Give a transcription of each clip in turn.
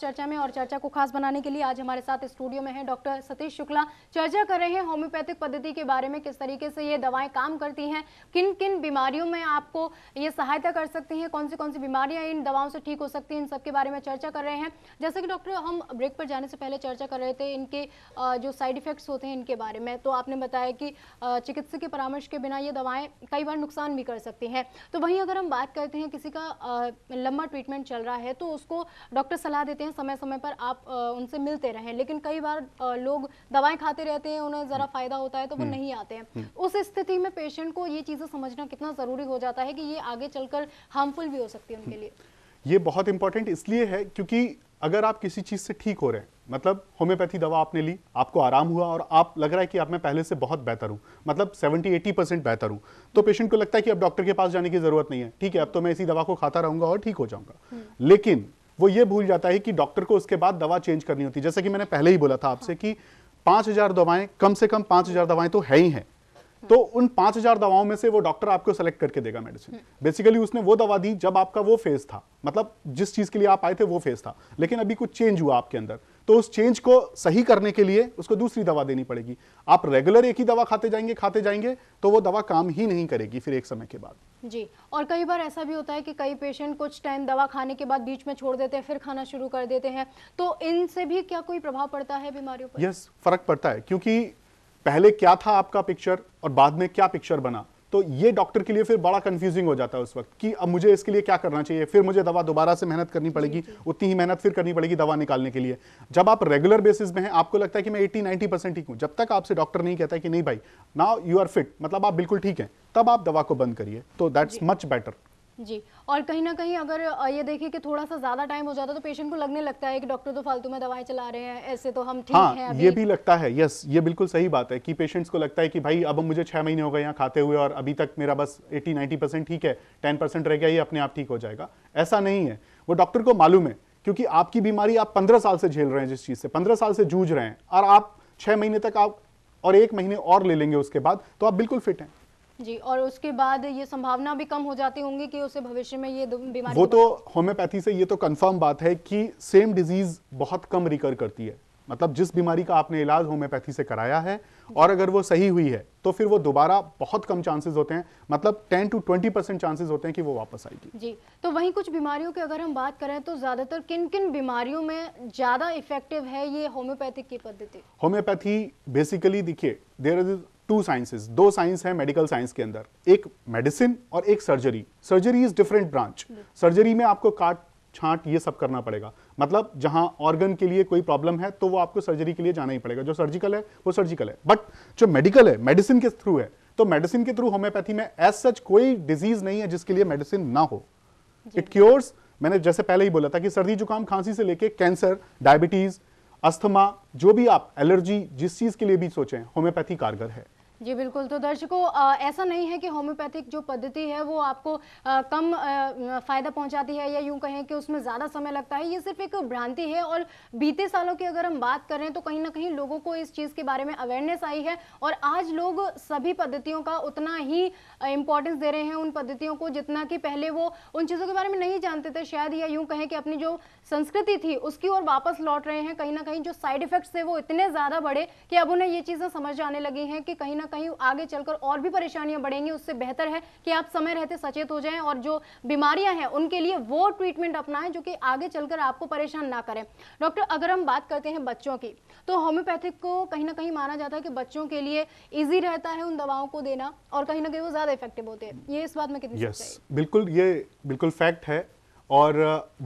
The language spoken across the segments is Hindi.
चर्चा में और चर्चा को खास बनाने के लिए आज हमारे साथ स्टूडियो में हैं डॉक्टर सतीश शुक्ला चर्चा कर रहे हैं होम्योपैथिक पद्धति के बारे में किस तरीके से ये दवाएं काम करती हैं किन किन बीमारियों में आपको ये सहायता कर सकती हैं कौन सी कौन सी बीमारियां इन दवाओं से ठीक हो सकती हैं इन सबके बारे में चर्चा कर रहे हैं जैसे कि डॉक्टर हम ब्रेक पर जाने से पहले चर्चा कर रहे थे इनके जो साइड इफेक्ट्स होते हैं इनके बारे में तो आपने बताया कि चिकित्सक के परामर्श के बिना ये दवाएँ कई बार नुकसान भी कर सकती हैं तो वहीं अगर हम बात करते हैं किसी का लंबा ट्रीटमेंट चल रहा है तो उसको डॉक्टर सलाह देते रहते हैं समय समय पर आप उनसे मिलते रहें लेकिन कई बार लोग दवाएं खाते रहते हैं उन्हें ज़रा हम्म। फ़ायदा होता है तो वो हम्म। नहीं आते हैं हम्म। उस स्थिति में पेशेंट को ये चीज़ें समझना कितना ज़रूरी हो जाता है कि ये आगे चलकर हार्मफुल भी हो सकती है उनके लिए ये बहुत इंपॉर्टेंट इसलिए है क्योंकि अगर आप किसी चीज़ से ठीक हो रहे हैं मतलब होम्योपैथी दवा आपने ली आपको आराम हुआ और आप लग रहा है कि आप मैं पहले से बहुत बेहतर हूँ मतलब 70 80 परसेंट बेहतर हूँ तो पेशेंट को लगता है कि अब डॉक्टर के पास जाने की ज़रूरत नहीं है ठीक है अब तो मैं इसी दवा को खाता रहूंगा और ठीक हो जाऊंगा लेकिन वो ये भूल जाता है कि डॉक्टर को उसके बाद दवा चेंज करनी होती है जैसे कि मैंने पहले ही बोला था आपसे कि पाँच हज़ार दवाएं कम से कम पाँच हज़ार दवाएं तो है ही हैं तो उन पाँच हज़ार दवाओं में से वो डॉक्टर आपको सेलेक्ट करके देगा मेडिसिन बेसिकली उसने वो दवा दी जब आपका वो फेज था मतलब जिस चीज़ के लिए आप आए थे वो फेज था लेकिन अभी कुछ चेंज हुआ आपके अंदर तो उस चेंज को सही करने के लिए उसको दूसरी दवा देनी पड़ेगी आप रेगुलर एक ही दवा खाते जाएंगे खाते जाएंगे तो वो दवा काम ही नहीं करेगी फिर एक समय के बाद जी और कई बार ऐसा भी होता है कि कई पेशेंट कुछ टाइम दवा खाने के बाद बीच में छोड़ देते हैं फिर खाना शुरू कर देते हैं तो इनसे भी क्या कोई प्रभाव पड़ता है बीमारियों पर यस फर्क पड़ता है क्योंकि पहले क्या था आपका पिक्चर और बाद में क्या पिक्चर बना तो ये डॉक्टर के लिए फिर बड़ा कंफ्यूजिंग हो जाता है उस वक्त कि अब मुझे इसके लिए क्या करना चाहिए फिर मुझे दवा दोबारा से मेहनत करनी पड़ेगी उतनी ही मेहनत फिर करनी पड़ेगी दवा निकालने के लिए जब आप रेगुलर बेसिस में हैं आपको लगता है कि मैं एट्टी नाइन्टी परसेंट ठीक हूँ जब तक आपसे डॉक्टर नहीं कहता कि नहीं भाई नाउ यू आर फिट मतलब आप बिल्कुल ठीक है तब आप दवा को बंद करिए तो दैट्स मच बेटर जी और कहीं ना कहीं अगर ये देखिए कि थोड़ा सा ज़्यादा टाइम हो जाता है तो पेशेंट को लगने लगता है कि डॉक्टर तो फालतू में दवाएं चला रहे हैं ऐसे तो हम ठीक हाँ, हैं अभी। ये भी लगता है यस ये बिल्कुल सही बात है कि पेशेंट्स को लगता है कि भाई अब मुझे छह महीने हो गए यहाँ खाते हुए और अभी तक मेरा बस एटी नाइनटी परसेंट ठीक है टेन परसेंट रह गया ये अपने आप ठीक हो जाएगा ऐसा नहीं है वो डॉक्टर को मालूम है क्योंकि आपकी बीमारी आप पंद्रह साल से झेल रहे हैं जिस चीज़ से पंद्रह साल से जूझ रहे हैं और आप छह महीने तक आप और एक महीने और ले लेंगे उसके बाद तो आप बिल्कुल फिट हैं जी और उसके बाद ये संभावना भी कम हो जाती होंगी कि उसे भविष्य में ये बीमारी वो तो होम्योपैथी से ये तो कंफर्म बात है कि सेम डिजीज बहुत कम रिकर करती है मतलब जिस बीमारी का आपने इलाज होम्योपैथी से कराया है और अगर वो सही हुई है तो फिर वो दोबारा बहुत कम चांसेस होते हैं मतलब 10 टू 20 परसेंट चांसेस होते हैं कि वो वापस आएगी जी तो वहीं कुछ बीमारियों की अगर हम बात करें तो ज़्यादातर किन किन बीमारियों में ज़्यादा इफेक्टिव है ये होम्योपैथिक की पद्धति होम्योपैथी बेसिकली देखिए देर इज टू साइंसेज दो साइंस है मेडिकल साइंस के अंदर एक मेडिसिन और एक surgery surgery is different branch surgery में आपको काट छांट ये सब करना पड़ेगा मतलब जहां ऑर्गन के लिए कोई प्रॉब्लम है तो वो आपको सर्जरी के लिए जाना ही पड़ेगा जो सर्जिकल है वो सर्जिकल है बट जो मेडिकल है मेडिसिन के थ्रू है तो मेडिसिन के थ्रू होम्योपैथी में एज सच कोई डिजीज नहीं है जिसके लिए मेडिसिन ना हो इट क्योर्स मैंने जैसे पहले ही बोला था कि सर्दी जुकाम खांसी से लेके कैंसर डायबिटीज अस्थमा जो भी आप एलर्जी जिस चीज के लिए भी सोचें होम्योपैथी कारगर है जी बिल्कुल तो दर्शकों ऐसा नहीं है कि होम्योपैथिक जो पद्धति है वो आपको आ, कम फ़ायदा पहुंचाती है या यूं कहें कि उसमें ज़्यादा समय लगता है ये सिर्फ एक भ्रांति है और बीते सालों की अगर हम बात करें तो कहीं ना कहीं लोगों को इस चीज़ के बारे में अवेयरनेस आई है और आज लोग सभी पद्धतियों का उतना ही इम्पोर्टेंस दे रहे हैं उन पद्धतियों को जितना कि पहले वो उन चीज़ों के बारे में नहीं जानते थे शायद या यूँ कहें कि अपनी जो संस्कृति थी उसकी ओर वापस लौट रहे हैं कहीं ना कहीं जो साइड इफ़ेक्ट्स थे वो इतने ज़्यादा बढ़े कि अब उन्हें ये चीज़ें समझ आने लगी हैं कि कहीं ना ना कहीं आगे चलकर और भी परेशानियां बढ़ेंगी उससे बेहतर है कि आप समय रहते सचेत हो जाएं और जो बीमारियां हैं उनके लिए वो ट्रीटमेंट अपनाएं जो कि आगे चलकर आपको परेशान ना करें डॉक्टर अगर हम बात करते हैं बच्चों की तो होम्योपैथिक को कहीं ना कहीं माना जाता है कि बच्चों के लिए ईजी रहता है उन दवाओं को देना और कहीं ना कहीं वो ज़्यादा इफेक्टिव होते हैं ये इस बात में कितनी yes, बिल्कुल ये बिल्कुल फैक्ट है और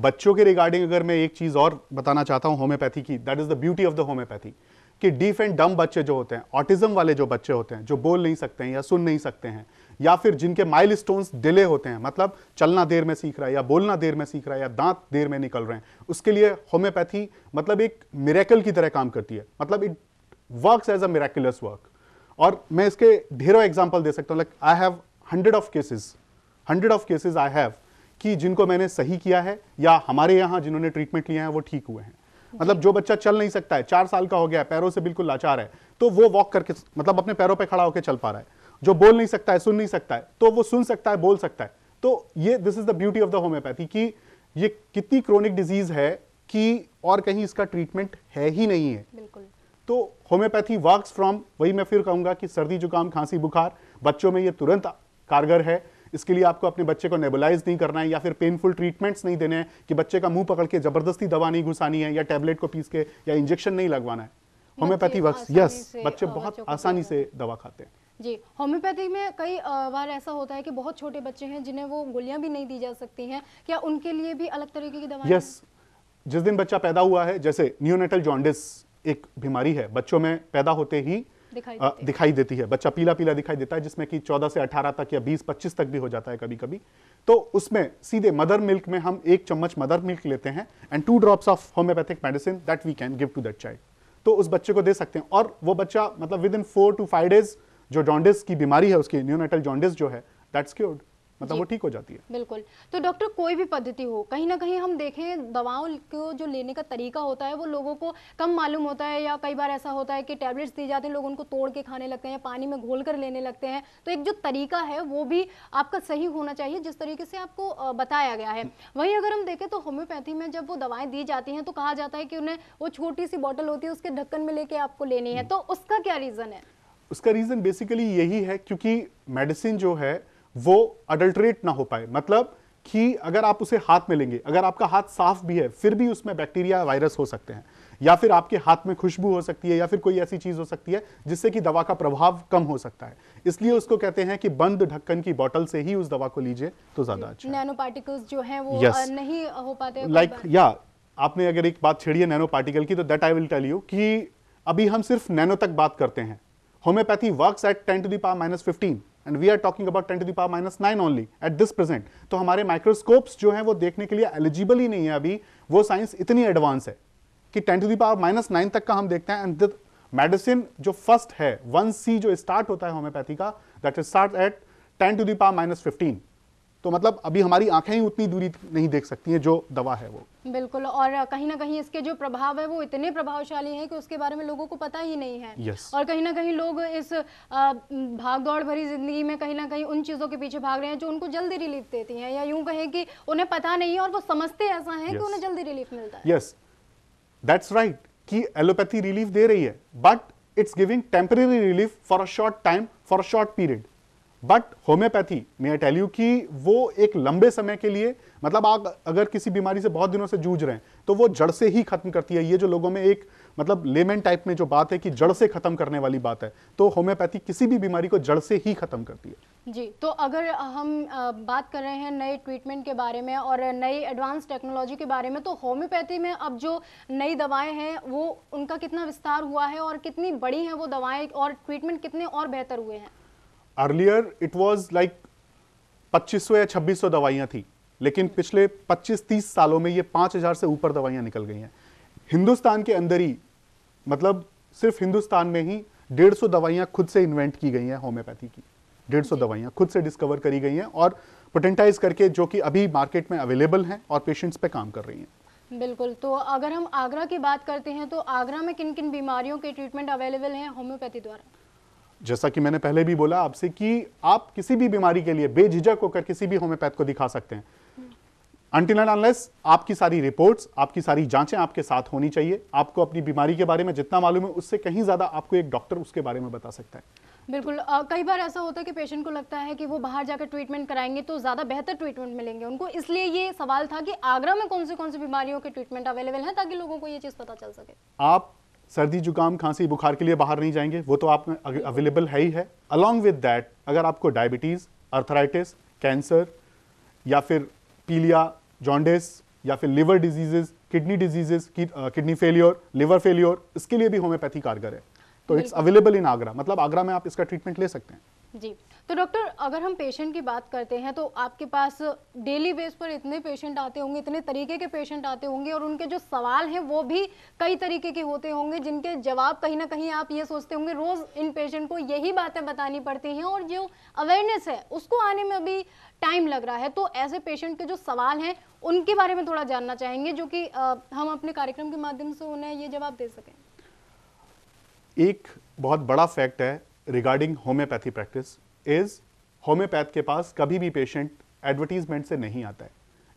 बच्चों के रिगार्डिंग अगर मैं एक चीज़ और बताना चाहता हूँ होम्योपैथी की that is the beauty of the homeopathy कि डीफ एंड डम बच्चे जो होते हैं ऑटिज्म वाले जो बच्चे होते हैं जो बोल नहीं सकते हैं या सुन नहीं सकते हैं या फिर जिनके माइल डिले होते हैं मतलब चलना देर में सीख रहा है या बोलना देर में सीख रहा है या दांत देर में निकल रहे हैं उसके लिए होम्योपैथी मतलब एक मिरेकल की तरह काम करती है मतलब it work as a miraculous work और मैं इसके ढेरों एग्जाम्पल दे सकता हूँ like I have hundred of cases hundred of cases I have कि जिनको मैंने सही किया है या हमारे यहाँ जिन्होंने ट्रीटमेंट लिया है वो ठीक हुए हैं मतलब जो बच्चा चल नहीं सकता है चार साल का हो गया है पैरों से बिल्कुल लाचार है तो वो वॉक करके मतलब अपने पैरों पर पे खड़ा होकर चल पा रहा है जो बोल नहीं सकता है सुन नहीं सकता है तो वो सुन सकता है बोल सकता है तो ये this is the beauty of the homeopathy कि ये कितनी क्रोनिक डिजीज है कि और कहीं इसका ट्रीटमेंट है ही नहीं है बिल्कुल तो होम्योपैथी वर्क्स फ्रॉम वही मैं फिर कहूंगा कि सर्दी जुकाम खांसी बुखार बच्चों में ये तुरंत कारगर है इसके लिए आपको अपने बच्चे को नेबलाइज नहीं करना है या फिर पेनफुल ट्रीटमेंट्स नहीं देने हैं कि बच्चे का मुंह पकड़ के जबरदस्ती दवा नहीं घुसानी है या टैबलेट को पीस के या इंजेक्शन नहीं लगवाना है होम्योपैथी वक्त यस बच्चे बहुत आसानी से दवा खाते हैं जी होम्योपैथी में कई बार ऐसा होता है कि बहुत छोटे बच्चे हैं जिन्हें वो गोलियां भी नहीं दी जा सकती हैं क्या उनके लिए भी अलग तरीके की दवा यस जिस दिन बच्चा पैदा हुआ है जैसे न्यूनेटल जॉन्डिस एक बीमारी है बच्चों में पैदा होते ही दिखाई, दिखाई देती है बच्चा पीला पीला दिखाई देता है जिसमें कि 14 से 18 तक या 20 25 तक भी हो जाता है कभी कभी तो उसमें सीधे मदर मिल्क में हम एक चम्मच मदर मिल्क लेते हैं and two drops of homeopathic medicine that we can give to that child तो उस बच्चे को दे सकते हैं और वो बच्चा मतलब within four to five days जो जॉन्डिस की बीमारी है उसकी न्यूनेटल जॉन्डिस जो है दैट्स क्योर्ड मतलब वो ठीक हो जाती है बिल्कुल तो डॉक्टर कोई भी पद्धति हो कहीं ना कहीं हम देखें दवाओं को जो लेने का तरीका होता है वो लोगों को कम मालूम होता है या कई बार ऐसा होता है कि टैबलेट्स दी जाते हैं लोग उनको तोड़ के खाने लगते हैं पानी में घोल कर लेने लगते हैं तो एक जो तरीका है वो भी आपका सही होना चाहिए जिस तरीके से आपको बताया गया है वहीं अगर हम देखें तो होम्योपैथी में जब वो दवाएं दी जाती हैं तो कहा जाता है कि उन्हें वो छोटी सी बॉटल होती है उसके ढक्कन में लेके आपको लेनी है तो उसका क्या रीज़न है उसका रीज़न बेसिकली यही है क्योंकि मेडिसिन जो है वो अडल्ट्रेट ना हो पाए मतलब कि अगर आप उसे हाथ में लेंगे अगर आपका हाथ साफ भी है फिर भी उसमें बैक्टीरिया वायरस हो सकते हैं या फिर आपके हाथ में खुशबू हो सकती है या फिर कोई ऐसी चीज़ हो सकती है जिससे कि दवा का प्रभाव कम हो सकता है इसलिए उसको कहते हैं कि बंद ढक्कन की बोतल से ही उस दवा को लीजिए तो ज़्यादा अच्छा नैनो पार्टिकल्स जो हैं वो yes. नहीं हो पाते लाइक like, या आपने अगर एक बात छेड़ी है नैनो पार्टिकल की तो that I will tell you कि अभी हम सिर्फ नैनो तक बात करते हैं homeopathy work at ten to the minus fifteen and we are talking about ten to the power minus nine only at this present तो हमारे माइक्रोस्कोप्स जो है वो देखने के लिए एलिजिबल ही नहीं है अभी वो साइंस इतनी एडवांस है कि ten to the power minus nine तक का हम देखते हैं एंड मेडिसिन जो फर्स्ट है वन सी जो स्टार्ट होता है होम्योपैथी का that is start at ten to the minus fifteen तो मतलब अभी हमारी आंखें ही उतनी दूरी नहीं देख सकती हैं जो दवा है वो बिल्कुल और कहीं ना कहीं इसके जो प्रभाव है वो इतने प्रभावशाली हैं कि उसके बारे में लोगों को पता ही नहीं है yes. और कहीं ना कहीं लोग इस भाग दौड़ भरी जिंदगी में कहीं ना कहीं उन चीज़ों के पीछे भाग रहे हैं जो उनको जल्दी रिलीफ देती है या यूं कहें कि उन्हें पता नहीं है और वो समझते ऐसा है yes. कि उन्हें जल्दी रिलीफ मिलता है यस दैट्स राइट कि एलोपैथी रिलीफ दे रही है but it's giving temporary relief for a short time for a short period but homeopathy मैं टेल यू कि वो एक लंबे समय के लिए मतलब आप अगर किसी बीमारी से बहुत दिनों से जूझ रहे हैं तो वो जड़ से ही खत्म करती है ये जो लोगों में एक मतलब लेमन टाइप में जो बात है कि जड़ से खत्म करने वाली बात है तो होम्योपैथी किसी भी बीमारी को जड़ से ही खत्म करती है जी तो अगर हम बात कर रहे हैं नए ट्रीटमेंट के बारे में और नई एडवांस टेक्नोलॉजी के बारे में तो होम्योपैथी में अब जो नई दवाएं हैं वो उनका कितना विस्तार हुआ है और कितनी बड़ी हैं वो दवाएं और ट्रीटमेंट कितने और बेहतर हुए हैं अर्लियर इट वाज लाइक 2500 या 2600 दवाइयाँ थी लेकिन hmm. पिछले 25-30 सालों में ये 5000 से ऊपर दवाइयाँ निकल गई हैं हिंदुस्तान के अंदर ही मतलब सिर्फ हिंदुस्तान में ही 150 दवाइयाँ खुद से इन्वेंट की गई हैं होम्योपैथी की 150 दवाइयाँ खुद से डिस्कवर करी गई हैं और पोटेंटाइज करके जो कि अभी मार्केट में अवेलेबल हैं और पेशेंट्स पे काम कर रही हैं बिल्कुल तो अगर हम आगरा की बात करते हैं तो आगरा में किन किन बीमारियों के ट्रीटमेंट अवेलेबल हैं होम्योपैथी द्वारा जैसा कि मैंने पहले भी बोला आपसे कि आप किसी भी बीमारी के लिए बेझिझक होकर किसी भी होम्योपैथ को दिखा सकते हैं एंड अनलेस आपकी सारी रिपोर्ट्स आपकी सारी जांचें आपके साथ होनी चाहिए आपको अपनी बीमारी के बारे में जितना मालूम है उससे कहीं ज़्यादा आपको एक डॉक्टर उसके बारे में बता सकता है बिल्कुल आ, कई बार ऐसा होता है कि पेशेंट को लगता है कि वो बाहर जाकर ट्रीटमेंट कराएंगे तो ज़्यादा बेहतर ट्रीटमेंट मिलेंगे उनको इसलिए ये सवाल था कि आगरा में कौन से कौन सी बीमारियों के ट्रीटमेंट अवेलेबल है ताकि लोगों को ये चीज़ पता चल सके आप सर्दी जुकाम खांसी बुखार के लिए बाहर नहीं जाएंगे वो तो आप अवेलेबल है ही है अलॉन्ग विद दैट अगर आपको डायबिटीज़ अर्थराइटिस कैंसर या फिर पीलिया जॉन्डिस या फिर liver diseases kidney diseases kidney failure liver failure इसके लिए भी होम्योपैथी कारगर है तो इट्स अवेलेबल इन आगरा मतलब आगरा में आप इसका ट्रीटमेंट ले सकते हैं जी तो डॉक्टर अगर हम पेशेंट की बात करते हैं तो आपके पास डेली बेस पर इतने पेशेंट आते होंगे इतने तरीके के पेशेंट आते होंगे और उनके जो सवाल हैं वो भी कई तरीके के होते होंगे जिनके जवाब कहीं ना कहीं आप ये सोचते होंगे रोज़ इन पेशेंट को यही बातें बतानी पड़ती हैं और जो अवेयरनेस है उसको आने में अभी टाइम लग रहा है तो ऐसे पेशेंट के जो सवाल हैं उनके बारे में थोड़ा जानना चाहेंगे जो कि हम अपने कार्यक्रम के माध्यम से उन्हें ये जवाब दे सकें एक बहुत बड़ा फैक्ट है regarding homeopathy practice is homeopath के पास कभी भी पेशेंट एडवर्टीजमेंट से नहीं आता है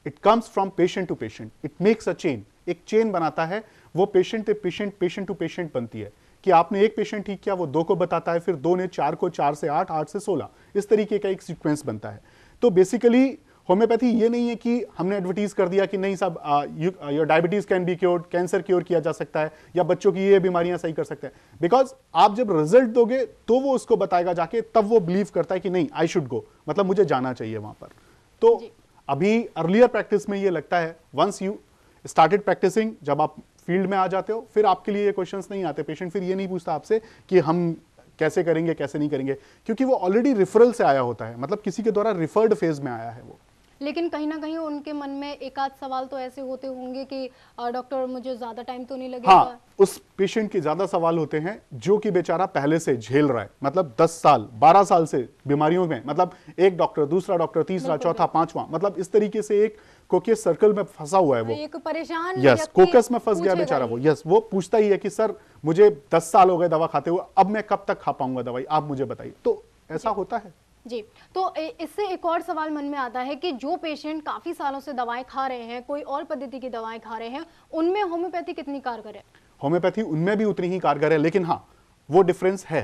it comes from patient to patient it makes a chain एक चेन बनाता है वो पेशेंट से पेशेंट पेशेंट टू पेशेंट बनती है कि आपने एक पेशेंट ठीक किया वो दो को बताता है फिर दो ने चार को चार से आठ आठ से सोलह इस तरीके का एक सीक्वेंस बनता है तो बेसिकली होम्योपैथी ये नहीं है कि हमने एडवर्टीज कर दिया कि नहीं सब your diabetes can be cure cancer cure किया जा सकता है या बच्चों की ये बीमारियां सही कर सकते हैं बिकॉज आप जब रिजल्ट दोगे तो वो उसको बताएगा जाके तब वो बिलीव करता है कि नहीं आई शुड गो मतलब मुझे जाना चाहिए वहां पर तो अभी अर्लियर प्रैक्टिस में ये लगता है वंस यू स्टार्टेड प्रैक्टिसिंग जब आप फील्ड में आ जाते हो फिर आपके लिए ये क्वेश्चंस नहीं आते पेशेंट फिर ये नहीं पूछता आपसे कि हम कैसे करेंगे कैसे नहीं करेंगे क्योंकि वो ऑलरेडी रिफरल से आया होता है मतलब किसी के द्वारा रिफर्ड फेज में आया है वो लेकिन कहीं ना कहीं उनके मन में एक आध सवाल तो ऐसे होते होंगे कि डॉक्टर मुझे ज्यादा टाइम तो नहीं लगेगा हाँ, उस पेशेंट के ज्यादा सवाल होते हैं जो कि बेचारा पहले से झेल रहा है मतलब दस साल बारह साल से बीमारियों में मतलब एक डॉक्टर दूसरा डॉक्टर तीसरा चौथा पांचवा मतलब इस तरीके से एक कोकियस सर्कल में फंसा हुआ है वो एक परेशान यस कोकस में फंस गया बेचारा वो यस वो पूछता ही है कि सर मुझे दस साल हो गए दवा खाते हुए अब मैं कब तक खा पाऊंगा दवाई आप मुझे बताइए तो ऐसा होता है जी तो इससे एक और सवाल मन में आता है कि जो पेशेंट काफ़ी सालों से दवाएं खा रहे हैं कोई और पद्धति की दवाएं खा रहे हैं उनमें होम्योपैथी कितनी कारगर है होम्योपैथी उनमें भी उतनी ही कारगर है लेकिन हाँ वो डिफरेंस है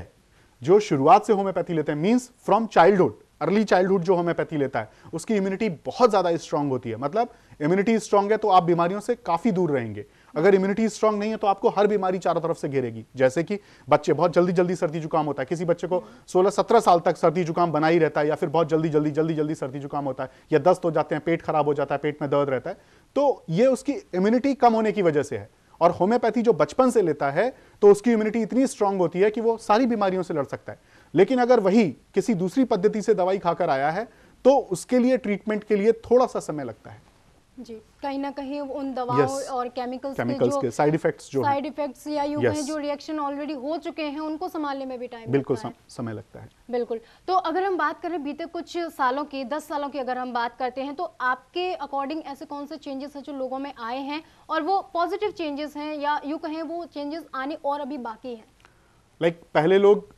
जो शुरुआत से होम्योपैथी लेते हैं means from childhood early childhood जो होम्योपैथी लेता है उसकी इम्यूनिटी बहुत ज़्यादा स्ट्रांग होती है मतलब इम्यूनिटी स्ट्रांग है तो आप बीमारियों से काफ़ी दूर रहेंगे अगर इम्यूनिटी स्ट्रांग नहीं है तो आपको हर बीमारी चारों तरफ से घेरेगी जैसे कि बच्चे बहुत जल्दी जल्दी सर्दी जुकाम होता है किसी बच्चे को 16-17 साल तक सर्दी जुकाम बना ही रहता है या फिर बहुत जल्दी जल्दी जल्दी जल्दी सर्दी जुकाम होता है या दस्त हो जाते हैं पेट खराब हो जाता है पेट में दर्द रहता है तो ये उसकी इम्यूनिटी कम होने की वजह से है और होम्योपैथी जो बचपन से लेता है तो उसकी इम्यूनिटी इतनी स्ट्रांग होती है कि वो सारी बीमारियों से लड़ सकता है लेकिन अगर वही किसी दूसरी पद्धति से दवाई खाकर आया है तो उसके लिए ट्रीटमेंट के लिए थोड़ा सा समय लगता है जी कहीं ना कहीं उन दवाओं yes, और केमिकल्स, केमिकल्स के, के साइड इफेक्ट्स जो साइड इफेक्ट्स या यू yes. जो रिएक्शन ऑलरेडी हो चुके हैं उनको संभालने में भी टाइम बिल्कुल लगता सम, समय लगता है बिल्कुल तो अगर हम बात करें बीते कुछ सालों की दस सालों की अगर हम बात करते हैं तो आपके अकॉर्डिंग ऐसे कौन से चेंजेस हैं जो लोगों में आए हैं और वो पॉजिटिव चेंजेस हैं या यू कहें वो चेंजेस आने और अभी बाकी हैं लाइक like, पहले लोग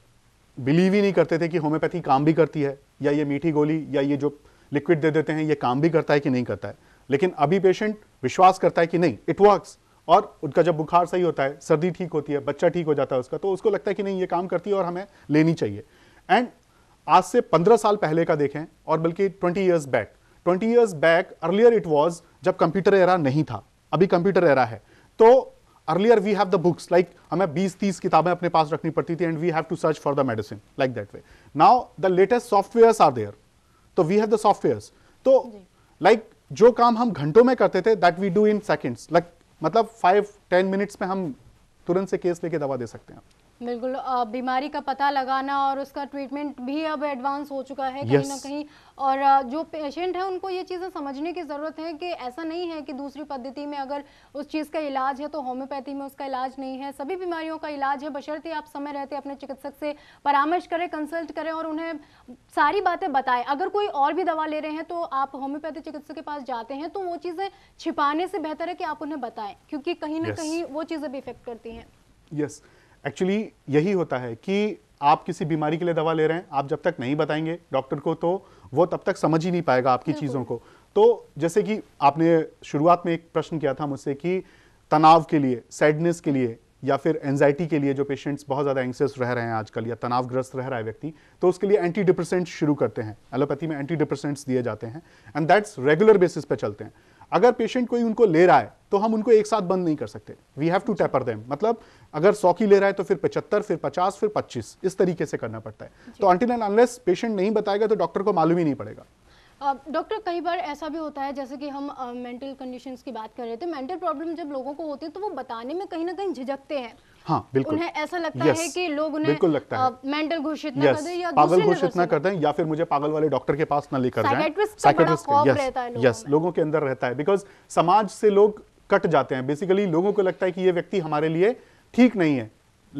बिलीव ही नहीं करते थे कि होम्योपैथी काम भी करती है या ये मीठी गोली या ये जो लिक्विड दे देते हैं ये काम भी करता है कि नहीं करता है लेकिन अभी पेशेंट विश्वास करता है कि नहीं इट वर्क्स और उनका जब बुखार सही होता है सर्दी ठीक होती है बच्चा ठीक हो जाता है उसका तो उसको लगता है कि नहीं ये काम करती है और हमें लेनी चाहिए एंड आज से 15 साल पहले का देखें और बल्कि 20 years back 20 years back earlier it was जब कंप्यूटर एरा नहीं था अभी कंप्यूटर एरा है तो earlier we have the books like हमें 20-30 किताबें अपने पास रखनी पड़ती थी and we have to search for the medicine like that way now the latest software are there तो वी हैव द सॉफ्टवेयर तो लाइक like, जो काम हम घंटों में करते थे that we do in seconds like मतलब फाइव टेन मिनट्स में हम तुरंत से केस लेके दवा दे सकते हैं बिल्कुल बीमारी का पता लगाना और उसका ट्रीटमेंट भी अब एडवांस हो चुका है yes. कहीं ना कहीं और जो पेशेंट है उनको ये चीज़ें समझने की ज़रूरत है कि ऐसा नहीं है कि दूसरी पद्धति में अगर उस चीज़ का इलाज है तो होम्योपैथी में उसका इलाज नहीं है सभी बीमारियों का इलाज है बशर्ते आप समय रहते अपने चिकित्सक से परामर्श करें कंसल्ट करें और उन्हें सारी बातें बताएं अगर कोई और भी दवा ले रहे हैं तो आप होम्योपैथी चिकित्सक के पास जाते हैं तो वो चीज़ें छिपाने से बेहतर है कि आप उन्हें बताएं क्योंकि कहीं ना कहीं वो चीज़ें भी इफेक्ट करती हैं यस yes. एक्चुअली यही होता है कि आप किसी बीमारी के लिए दवा ले रहे हैं आप जब तक नहीं बताएंगे डॉक्टर को तो वो तब तक समझ ही नहीं पाएगा आपकी चीज़ों को तो जैसे कि आपने शुरुआत में एक प्रश्न किया था मुझसे कि तनाव के लिए सैडनेस के लिए या फिर एनजाइटी के लिए जो पेशेंट्स बहुत ज़्यादा एंक्सियस रह रहे हैं आजकल या तनावग्रस्त रह रहा है व्यक्ति तो उसके लिए एंटी डिप्रेसेंट्स शुरू करते हैं एलोपैथी में एंटी डिप्रेसेंट्स दिए जाते हैं एंड दैट्स रेगुलर बेसिस पे चलते हैं अगर पेशेंट कोई उनको ले रहा है तो हम उनको एक साथ बंद नहीं कर सकते we have to taper them मतलब अगर सौ की ले रहा है तो फिर पचहत्तर फिर पचास फिर पच्चीस इस तरीके से करना पड़ता है तो अंटिल एंड अनलेस पेशेंट नहीं बताएगा तो डॉक्टर को मालूम ही नहीं पड़ेगा डॉक्टर कई बार ऐसा भी होता है जैसे कि हम मेंटल कंडीशंस की बात कर रहे थे मेंटल प्रॉब्लम जब लोगों को होती है तो वो बताने में कहीं ना कहीं झिझकते हैं हाँ बिल्कुल उन्हें ऐसा लगता yes, है कि लोग उन्हें बिल्कुल लगता है मेंटल घोषित ना yes, कर दें या पागल घोषित ना कर दें या फिर मुझे पागल वाले डॉक्टर के पास ना लेकर जाएं साइकेट्रिस्ट यस लोगों के अंदर रहता है बिकॉज समाज से लोग कट जाते हैं बेसिकली लोगों को लगता है कि ये व्यक्ति हमारे लिए ठीक नहीं है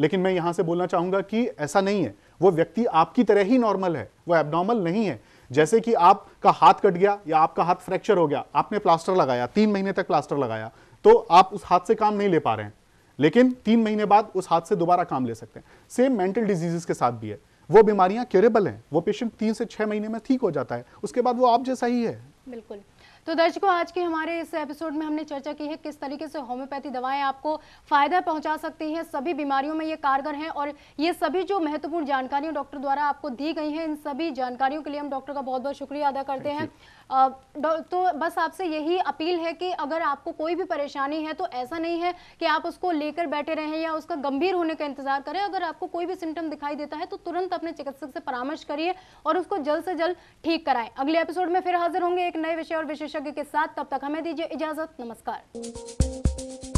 लेकिन मैं यहाँ से बोलना चाहूंगा कि ऐसा नहीं है वो व्यक्ति आपकी तरह ही नॉर्मल है वो एबनॉर्मल नहीं है जैसे कि आपका हाथ कट गया या आपका हाथ फ्रैक्चर हो गया आपने प्लास्टर लगाया तीन महीने तक प्लास्टर लगाया तो आप उस हाथ से काम नहीं ले पा रहे हैं लेकिन तीन महीने बाद उस हाथ से दोबारा काम ले सकते हैं सेम मेंटल डिजीजेस के साथ भी है वो बीमारियां क्योरेबल हैं वो पेशेंट तीन से छह महीने में ठीक हो जाता है उसके बाद वो आप जैसा ही है बिल्कुल तो दर्शकों आज के हमारे इस एपिसोड में हमने चर्चा की है किस तरीके से होम्योपैथी दवाएं आपको फायदा पहुंचा सकती हैं सभी बीमारियों में ये कारगर हैं और ये सभी जो महत्वपूर्ण जानकारियां डॉक्टर द्वारा आपको दी गई हैं इन सभी जानकारियों के लिए हम डॉक्टर का बहुत बहुत शुक्रिया अदा करते हैं तो बस आपसे यही अपील है कि अगर आपको कोई भी परेशानी है तो ऐसा नहीं है कि आप उसको लेकर बैठे रहें या उसका गंभीर होने का इंतजार करें अगर आपको कोई भी सिम्टम दिखाई देता है तो तुरंत अपने चिकित्सक से परामर्श करिए और उसको जल्द से जल्द ठीक कराएं अगले एपिसोड में फिर हाजिर होंगे एक नए विषय और विशेष विशेषज्ञ के साथ तब तक हमें दीजिए इजाजत नमस्कार